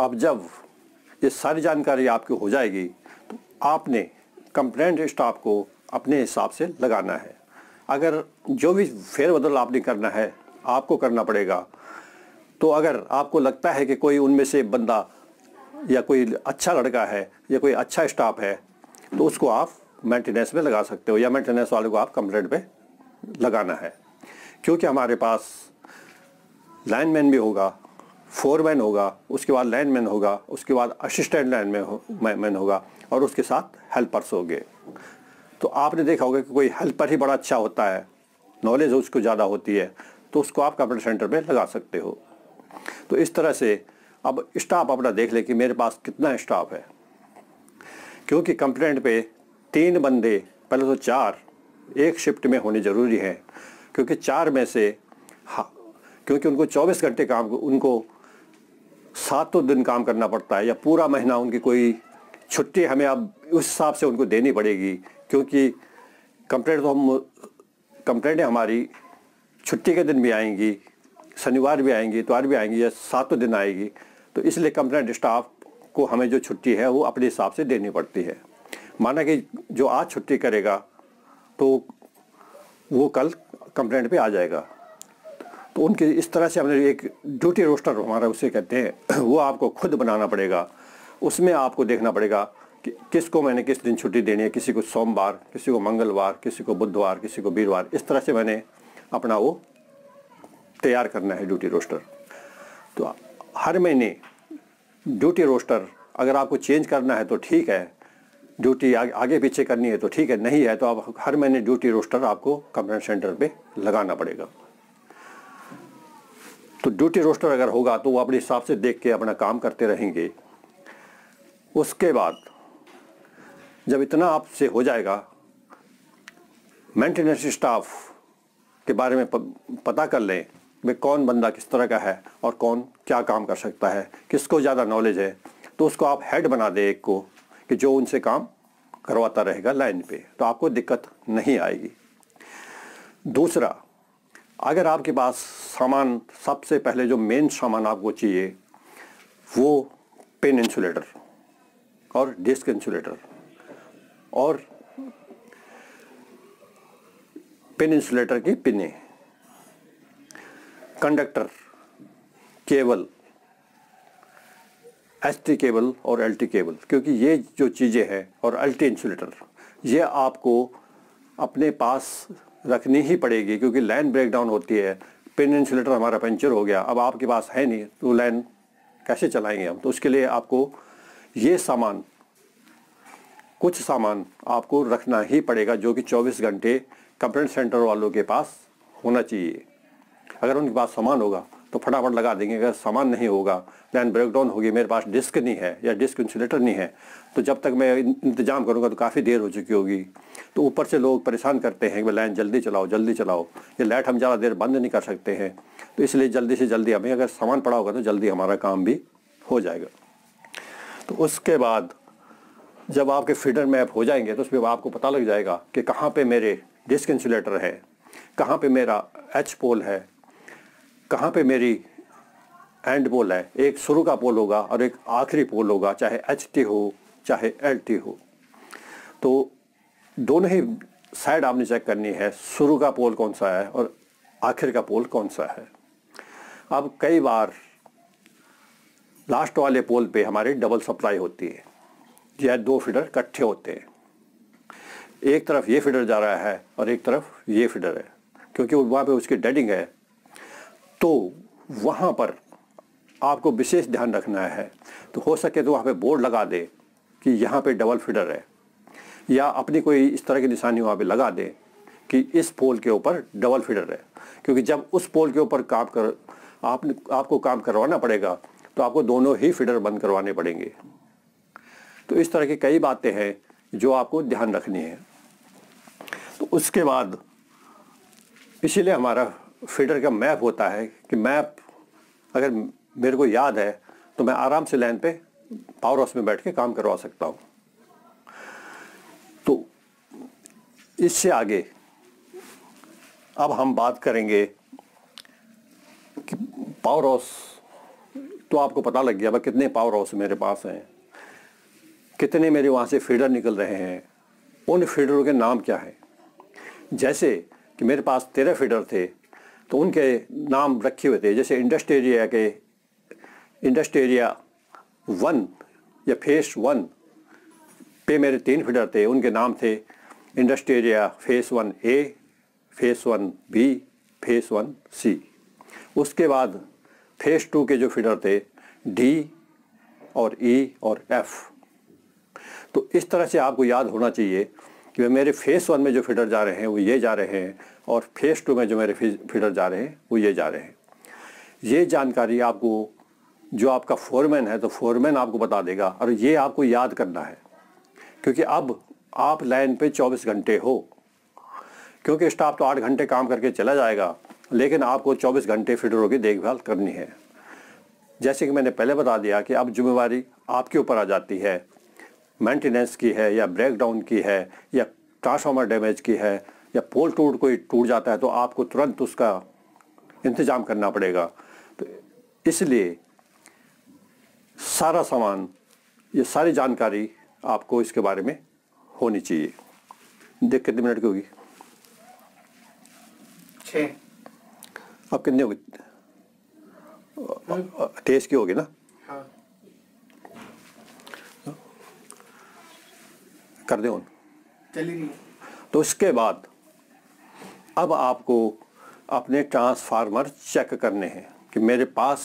अब जब ये सारी जानकारी आपकी हो जाएगी तो आपने कंप्लेंट स्टाफ को अपने हिसाब से लगाना है अगर जो भी फेरबदल आपने करना है आपको करना पड़ेगा तो अगर आपको लगता है कि कोई उनमें से बंदा या कोई अच्छा लड़का है या कोई अच्छा स्टाफ है तो उसको आप मेंटेनेंस में लगा सकते हो या मेंटेनेंस वाले को आप कंप्लेंट पे लगाना है क्योंकि हमारे पास लाइनमैन भी होगा फोरमैन होगा उसके बाद लैंडमैन होगा उसके बाद असिस्टेंट लैंडमैन मैन होगा और उसके साथ हेल्पर्स होंगे तो आपने देखा होगा कि कोई हेल्पर ही बड़ा अच्छा होता है नॉलेज उसको ज़्यादा होती है तो उसको आप कंप्यूटर सेंटर में लगा सकते हो तो इस तरह से अब स्टाफ अपना देख ले कि मेरे पास कितना स्टाफ है क्योंकि कंप्लेंट पे तीन बंदे पहले तो चार एक शिफ्ट में होने ज़रूरी हैं क्योंकि चार में से हाँ क्योंकि उनको 24 घंटे काम उनको सातों दिन काम करना पड़ता है या पूरा महीना उनकी कोई छुट्टी हमें अब उस हिसाब से उनको देनी पड़ेगी क्योंकि कंप्लेंट तो हम कंप्लेंट हमारी छुट्टी के दिन भी आएंगी शनिवार भी आएंगी इतवार भी आएंगी या सातों दिन आएगी तो इसलिए कंप्लेंट स्टाफ को हमें जो छुट्टी है वो अपने हिसाब से देनी पड़ती है माना कि जो आज छुट्टी करेगा तो वो कल कंप्लेंट पे आ जाएगा तो उनके इस तरह से हमने एक ड्यूटी रोस्टर हमारा उसे कहते हैं वो आपको खुद बनाना पड़ेगा उसमें आपको देखना पड़ेगा कि किसको मैंने किस दिन छुट्टी देनी है किसी को सोमवार किसी को मंगलवार किसी को बुधवार किसी को वीरवार इस तरह से मैंने अपना वो तैयार करना है ड्यूटी रोस्टर तो हर महीने ड्यूटी रोस्टर अगर आपको चेंज करना है तो ठीक है ड्यूटी आगे, पीछे करनी है तो ठीक है नहीं है तो आप हर महीने ड्यूटी रोस्टर आपको कंप्लेंट सेंटर पे लगाना पड़ेगा तो ड्यूटी रोस्टर अगर होगा तो वो अपने हिसाब से देख के अपना काम करते रहेंगे उसके बाद जब इतना आपसे हो जाएगा मेंटेनेंस स्टाफ के बारे में पता कर लें भाई कौन बंदा किस तरह का है और कौन क्या काम कर सकता है किसको ज़्यादा नॉलेज है तो उसको आप हेड बना दें एक को कि जो उनसे काम करवाता रहेगा लाइन पे तो आपको दिक्कत नहीं आएगी दूसरा अगर आपके पास सामान सबसे पहले जो मेन सामान आपको चाहिए वो पेन इंसुलेटर और डिस्क इंसुलेटर और पेन इंसुलेटर की पिने conductor cable S T cable और एल टी केबल क्योंकि ये जो चीज़ें हैं और एल इंसुलेटर ये आपको अपने पास रखनी ही पड़ेगी क्योंकि लाइन ब्रेक डाउन होती है पिन इंसुलेटर हमारा पंचर हो गया अब आपके पास है नहीं तो लाइन कैसे चलाएंगे हम तो उसके लिए आपको ये सामान कुछ सामान आपको रखना ही पड़ेगा जो कि 24 घंटे कंप्लेंट सेंटर वालों के पास होना चाहिए अगर उनके पास सामान होगा तो फटाफट लगा देंगे अगर सामान नहीं होगा ब्रेक ब्रेकडाउन होगी मेरे पास डिस्क नहीं है या डिस्क इंसुलेटर नहीं है तो जब तक मैं इंतजाम करूँगा तो काफ़ी देर हो चुकी होगी तो ऊपर से लोग परेशान करते हैं कि लाइन जल्दी चलाओ जल्दी चलाओ ये लाइट हम ज़्यादा देर बंद नहीं कर सकते हैं तो इसलिए जल्दी से जल्दी हमें अगर सामान पड़ा होगा तो जल्दी हमारा काम भी हो जाएगा तो उसके बाद जब आपके फीडर मैप हो जाएंगे तो उसमें आपको पता लग जाएगा कि कहाँ पे मेरे डिस्क इंसुलेटर है कहाँ पे मेरा एच पोल है कहाँ पे मेरी एंड पोल है एक शुरू का पोल होगा और एक आखिरी पोल होगा चाहे एच टी हो चाहे एल टी हो तो दोनों ही साइड आपने चेक करनी है शुरू का पोल कौन सा है और आखिर का पोल कौन सा है अब कई बार लास्ट वाले पोल पे हमारी डबल सप्लाई होती है या दो फीडर इकट्ठे होते हैं एक तरफ ये फीडर जा रहा है और एक तरफ ये फीडर है क्योंकि वहाँ पे उसकी डेडिंग है तो वहाँ पर आपको विशेष ध्यान रखना है तो हो सके तो वहाँ पे बोर्ड लगा दे कि यहाँ पे डबल फीडर है या अपनी कोई इस तरह की निशानी वहाँ पे लगा दे कि इस पोल के ऊपर डबल फीडर है क्योंकि जब उस पोल के ऊपर काम कर आपने आपको काम करवाना पड़ेगा तो आपको दोनों ही फीडर बंद करवाने पड़ेंगे तो इस तरह की कई बातें हैं जो आपको ध्यान रखनी है तो उसके बाद इसीलिए हमारा फीडर का मैप होता है कि मैप अगर मेरे को याद है तो मैं आराम से लाइन पे पावर हाउस में बैठ के काम करवा सकता हूँ तो इससे आगे अब हम बात करेंगे कि पावर हाउस तो आपको पता लग गया कितने पावर हाउस मेरे पास हैं कितने मेरे वहाँ से फीडर निकल रहे हैं उन फीडरों के नाम क्या हैं जैसे कि मेरे पास तेरह फीडर थे तो उनके नाम रखे हुए थे जैसे इंडस्ट एरिया के इंडस्ट एरिया वन या फेस वन पे मेरे तीन फीडर थे उनके नाम थे industrial area phase one A phase one B phase one C उसके बाद फेस टू के जो फीडर थे डी और ई e और एफ तो इस तरह से आपको याद होना चाहिए कि वे मेरे फेस वन में जो फीडर जा रहे हैं वो ये जा रहे हैं और फेस टू में जो मेरे फिडर जा रहे हैं वो ये जा रहे हैं ये जानकारी आपको जो आपका फोरमैन है तो फोरमैन आपको बता देगा और ये आपको याद करना है क्योंकि अब आप लाइन पे 24 घंटे हो क्योंकि स्टाफ तो आठ घंटे काम करके चला जाएगा लेकिन आपको 24 घंटे फीडरों की देखभाल करनी है जैसे कि मैंने पहले बता दिया कि अब जिम्मेवारी आपके ऊपर आ जाती है मेंटेनेंस की है या ब्रेकडाउन की है या ट्रांसफार्मर डैमेज की है या पोल टूट कोई टूट जाता है तो आपको तुरंत उसका इंतज़ाम करना पड़ेगा तो इसलिए सारा सामान ये सारी जानकारी आपको इसके बारे में होनी चाहिए देख कितने मिनट की होगी छः अब कितने होगी टेस्ट की होगी ना कर दें तो इसके बाद अब आपको अपने ट्रांसफार्मर चेक करने हैं कि मेरे पास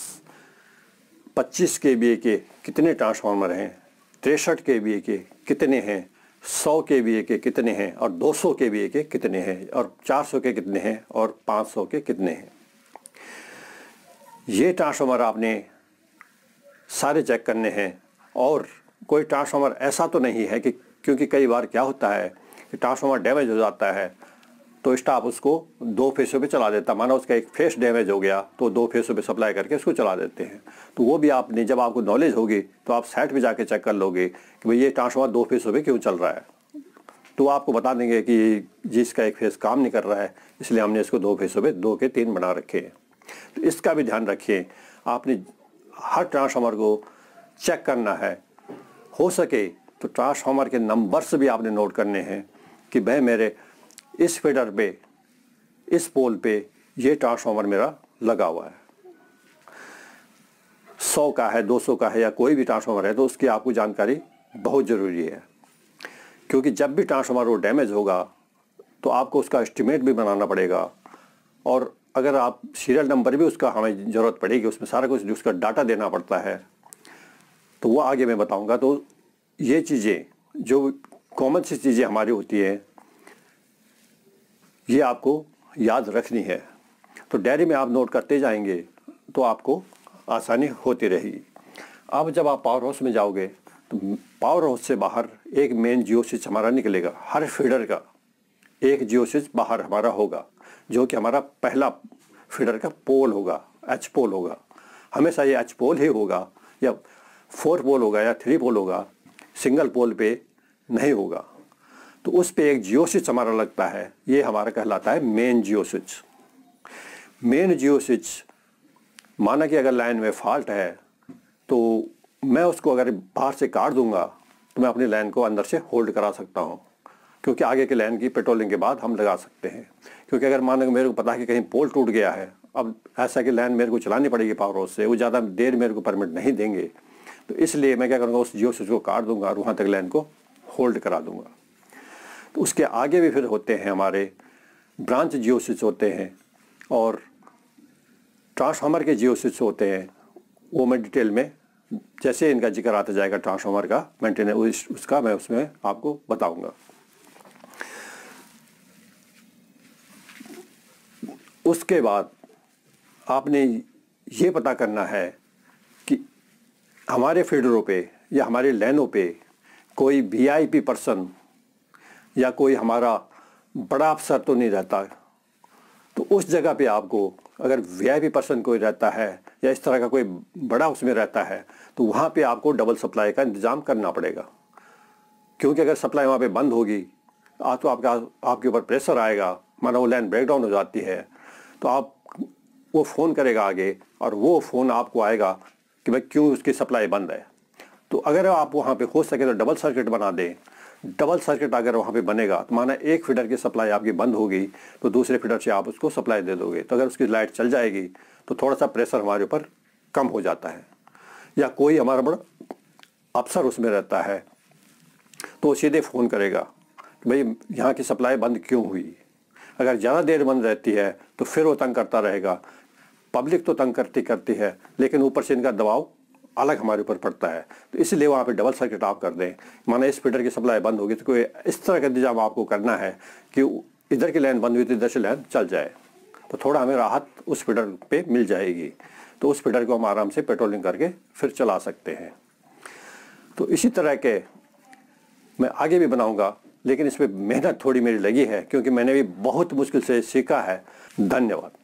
25 के बी के कितने ट्रांसफार्मर हैं तिरसठ के बी के कितने हैं 100 के बी के कितने हैं और 200 के बी के कितने हैं और 400 के कितने हैं और 500 के कितने हैं ये ट्रांसफार्मर आपने सारे चेक करने हैं और कोई ट्रांसफार्मर ऐसा तो नहीं है कि क्योंकि कई बार क्या होता है कि ट्रांसफार्मर डैमेज हो जाता है तो स्टाफ उसको दो फेसों पे चला देता माना उसका एक फेस डैमेज हो गया तो दो फेसों पे सप्लाई करके उसको चला देते हैं तो वो भी आपने जब आपको नॉलेज होगी तो आप साइट पे जाके चेक कर लोगे कि भाई ये ट्रांसफार्मर दो फेसों पे क्यों चल रहा है तो आपको बता देंगे कि जिसका एक फेस काम नहीं कर रहा है इसलिए हमने इसको दो फेसों पर दो के तीन बना रखे हैं तो इसका भी ध्यान रखिए आपने हर ट्रांसफार्मर को चेक करना है हो सके तो ट्रांसफार्मर के नंबर्स भी आपने नोट करने हैं कि भाई मेरे इस फिडर पे इस पोल पे ये ट्रांसफार्मर मेरा लगा हुआ है सौ का है दो सौ का है या कोई भी ट्रांसफार्मर है तो उसकी आपको जानकारी बहुत ज़रूरी है क्योंकि जब भी ट्रांसफार्मर वो डैमेज होगा तो आपको उसका एस्टिमेट भी बनाना पड़ेगा और अगर आप सीरियल नंबर भी उसका हमें ज़रूरत पड़ेगी उसमें सारा कुछ उसका डाटा देना पड़ता है तो वो आगे मैं बताऊंगा तो ये चीज़ें जो कॉमन सी चीज़ें हमारी होती हैं ये आपको याद रखनी है तो डायरी में आप नोट करते जाएंगे तो आपको आसानी होती रहेगी अब जब आप पावर हाउस में जाओगे तो पावर हाउस से बाहर एक मेन जियो स्विच हमारा निकलेगा हर फीडर का एक जियो स्विच बाहर हमारा होगा जो कि हमारा पहला फीडर का पोल होगा एच पोल होगा हमेशा ये एच पोल ही होगा या फोर पोल होगा या थ्री पोल होगा सिंगल पोल पे नहीं होगा तो उस पे एक जियो स्विच हमारा लगता है ये हमारा कहलाता है main geo switch main geo switch माना कि अगर लाइन में फॉल्ट है तो मैं उसको अगर बाहर से काट दूंगा तो मैं अपनी लाइन को अंदर से होल्ड करा सकता हूँ क्योंकि आगे के लाइन की पेट्रोलिंग के बाद हम लगा सकते हैं क्योंकि अगर मानो मेरे को पता है कि कहीं पोल टूट गया है अब ऐसा कि लाइन मेरे को चलानी पड़ेगी पावर हाउस से वो ज़्यादा देर मेरे को परमिट नहीं देंगे तो इसलिए मैं क्या करूँगा उस जियो स्विच को काट दूंगा और वहाँ तक लाइन को होल्ड करा दूंगा तो उसके आगे भी फिर होते हैं हमारे ब्रांच जियो स्विच होते हैं और ट्रांसफार्मर के जियो स्विच होते हैं वो मैं डिटेल में जैसे इनका जिक्र आता जाएगा ट्रांसफार्मर का मेंटेनेंस उसका मैं उसमें आपको बताऊंगा उसके बाद आपने ये पता करना है हमारे फीडरों पे या हमारे लैनों पे कोई वीआईपी पर्सन या कोई हमारा बड़ा अफसर तो नहीं रहता तो उस जगह पे आपको अगर वीआईपी पर्सन कोई रहता है या इस तरह का कोई बड़ा उसमें रहता है तो वहाँ पे आपको डबल सप्लाई का इंतज़ाम करना पड़ेगा क्योंकि अगर सप्लाई वहाँ पे बंद होगी आ तो आपका आपके ऊपर प्रेशर आएगा माना वो लाइन ब्रेकडाउन हो जाती है तो आप वो फ़ोन करेगा आगे और वो फ़ोन आपको आएगा कि भाई क्यों उसकी सप्लाई बंद है तो अगर आप वहाँ पे हो सके तो डबल सर्किट बना दें डबल सर्किट अगर वहाँ पे बनेगा तो माना एक फीडर की सप्लाई आपकी बंद होगी तो दूसरे फीडर से आप उसको सप्लाई दे दोगे तो अगर उसकी लाइट चल जाएगी तो थोड़ा सा प्रेशर हमारे ऊपर कम हो जाता है या कोई हमारा बड़ा अफसर उसमें रहता है तो सीधे फ़ोन करेगा कि भाई यहाँ की सप्लाई बंद क्यों हुई अगर ज़्यादा देर बंद रहती है तो फिर वो तंग करता रहेगा पब्लिक तो तंग करती करती है लेकिन ऊपर से इनका दबाव अलग हमारे ऊपर पड़ता है तो इसलिए वहाँ पे डबल सर्किट आप कर दें माना इस फीडर की सप्लाई बंद होगी तो कोई इस तरह का इंतजाम आपको करना है कि इधर की लाइन बंद हुई तो इधर से लाइन चल जाए तो थोड़ा हमें राहत उस फीडर पे मिल जाएगी तो उस फीडर को हम आराम से पेट्रोलिंग करके फिर चला सकते हैं तो इसी तरह के मैं आगे भी बनाऊँगा लेकिन इसमें मेहनत थोड़ी मेरी लगी है क्योंकि मैंने भी बहुत मुश्किल से सीखा है धन्यवाद